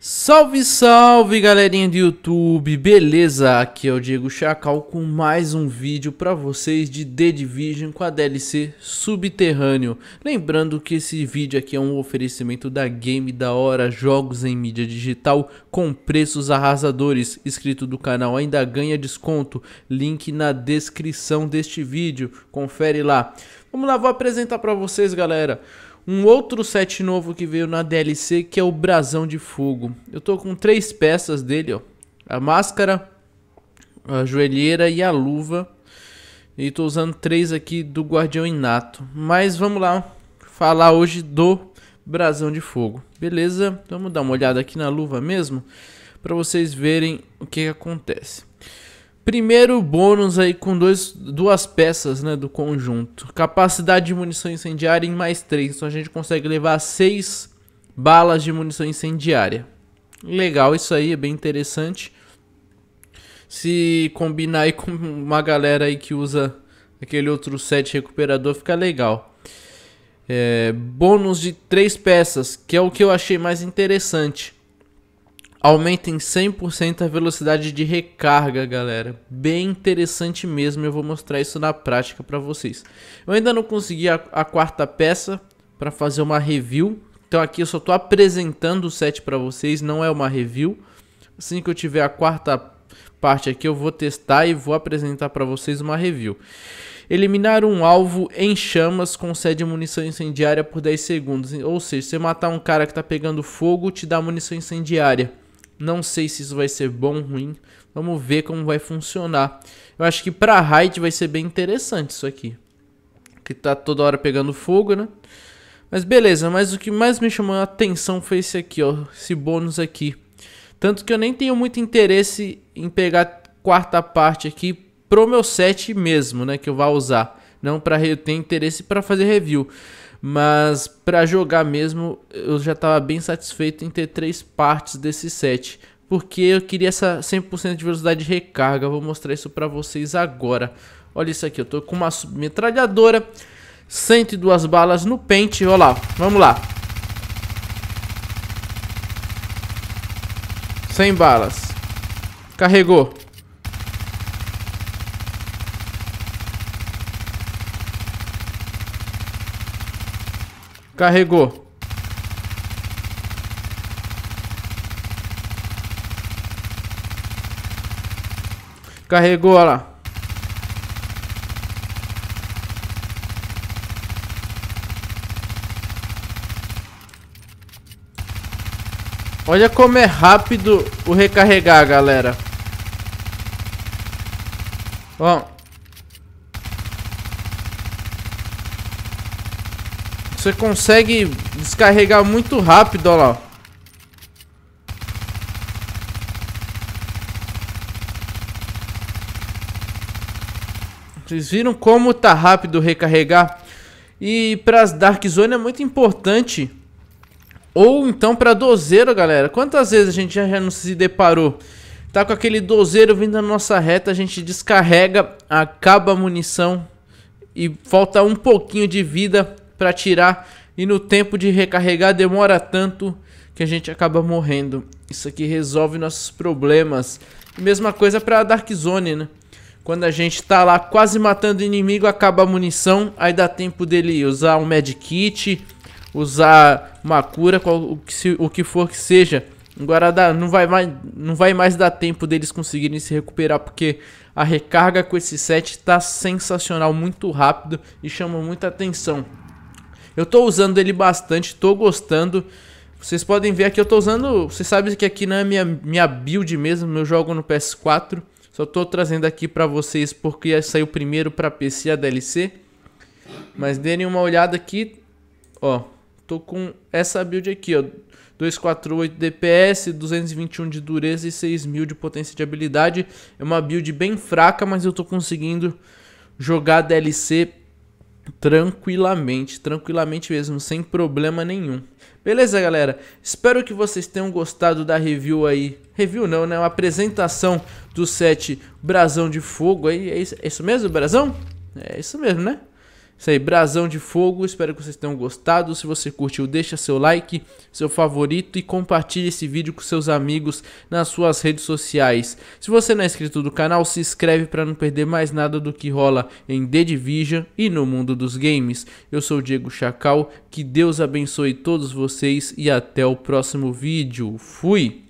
Salve, salve galerinha do YouTube, beleza? Aqui é o Diego Chacal com mais um vídeo para vocês de The Division com a DLC Subterrâneo. Lembrando que esse vídeo aqui é um oferecimento da Game da Hora, jogos em mídia digital com preços arrasadores. Inscrito do canal ainda ganha desconto, link na descrição deste vídeo, confere lá. Vamos lá, vou apresentar para vocês galera um outro set novo que veio na DLC, que é o Brasão de Fogo. Eu tô com três peças dele, ó. A máscara, a joelheira e a luva. E tô usando três aqui do Guardião Inato. Mas vamos lá falar hoje do Brasão de Fogo. Beleza? Vamos dar uma olhada aqui na luva mesmo, para vocês verem o que, que acontece. Primeiro bônus aí com dois, duas peças né, do conjunto. Capacidade de munição incendiária em mais três Então a gente consegue levar seis balas de munição incendiária. Legal, isso aí é bem interessante. Se combinar aí com uma galera aí que usa aquele outro set recuperador, fica legal. É, bônus de três peças, que é o que eu achei mais interessante. Aumenta em 100% a velocidade de recarga, galera. Bem interessante mesmo, eu vou mostrar isso na prática para vocês. Eu ainda não consegui a, a quarta peça para fazer uma review. Então aqui eu só estou apresentando o set para vocês, não é uma review. Assim que eu tiver a quarta parte aqui eu vou testar e vou apresentar para vocês uma review. Eliminar um alvo em chamas concede munição incendiária por 10 segundos. Ou seja, se matar um cara que está pegando fogo, te dá munição incendiária. Não sei se isso vai ser bom ou ruim. Vamos ver como vai funcionar. Eu acho que pra raid vai ser bem interessante isso aqui. Que tá toda hora pegando fogo, né? Mas beleza, mas o que mais me chamou a atenção foi esse aqui, ó. Esse bônus aqui. Tanto que eu nem tenho muito interesse em pegar quarta parte aqui pro meu set mesmo, né? Que eu vá usar. Não pra eu ter interesse para fazer review mas para jogar mesmo eu já estava bem satisfeito em ter três partes desse set, porque eu queria essa 100% de velocidade de recarga, vou mostrar isso para vocês agora. Olha isso aqui, eu tô com uma submetralhadora. 102 balas no pente, olha lá, vamos lá. 100 balas. Carregou. Carregou. Carregou, olha lá. Olha como é rápido o recarregar, galera. Bom. Você consegue descarregar muito rápido, olha lá. Vocês viram como tá rápido recarregar? E para as Dark Zone é muito importante. Ou então para dozeiro, galera. Quantas vezes a gente já, já não se deparou? Tá com aquele dozeiro vindo na nossa reta, a gente descarrega, acaba a munição e falta um pouquinho de vida para tirar e no tempo de recarregar demora tanto que a gente acaba morrendo. Isso aqui resolve nossos problemas. E mesma coisa para Dark Zone, né? Quando a gente tá lá quase matando o inimigo, acaba a munição, aí dá tempo dele usar um medkit, usar uma cura, qual, o, que se, o que for que seja. Agora dá, não, vai mais, não vai mais dar tempo deles conseguirem se recuperar, porque a recarga com esse set tá sensacional, muito rápido e chama muita atenção. Eu tô usando ele bastante, tô gostando. Vocês podem ver aqui, eu tô usando... Vocês sabem que aqui na é minha, minha build mesmo, eu jogo no PS4. Só tô trazendo aqui pra vocês porque saiu primeiro pra PC a DLC. Mas deem uma olhada aqui. Ó, tô com essa build aqui, ó. 248 DPS, 221 de dureza e 6000 de potência de habilidade. É uma build bem fraca, mas eu tô conseguindo jogar DLC tranquilamente, tranquilamente mesmo, sem problema nenhum. Beleza, galera? Espero que vocês tenham gostado da review aí. Review não, né? Uma apresentação do set Brasão de Fogo aí. É isso, é isso mesmo, Brasão? É isso mesmo, né? Isso aí, Brasão de Fogo. Espero que vocês tenham gostado. Se você curtiu, deixa seu like, seu favorito e compartilhe esse vídeo com seus amigos nas suas redes sociais. Se você não é inscrito do canal, se inscreve para não perder mais nada do que rola em The Division e no mundo dos games. Eu sou o Diego Chacal. Que Deus abençoe todos vocês e até o próximo vídeo. Fui!